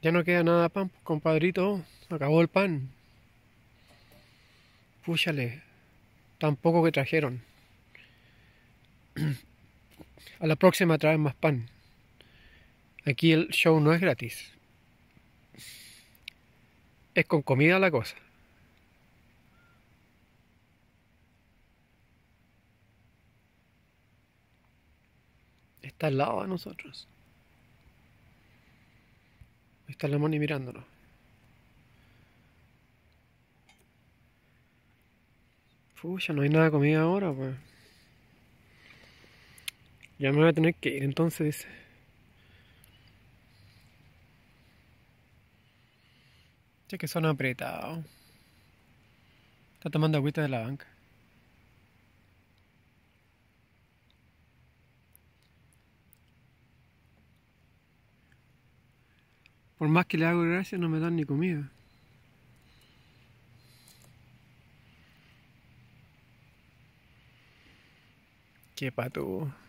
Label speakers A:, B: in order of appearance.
A: Ya no queda nada pan, pues, compadrito. Acabó el pan. Púchale. Tampoco que trajeron. A la próxima traen más pan. Aquí el show no es gratis. Es con comida la cosa. Está al lado de nosotros. Está la Moni mirándonos. Pucha, no hay nada de comida ahora, pues. Ya me voy a tener que ir entonces, dice. Che, que son apretados. Está tomando agüita de la banca. Por más que le hago gracia, no me dan ni comida. Qué pato.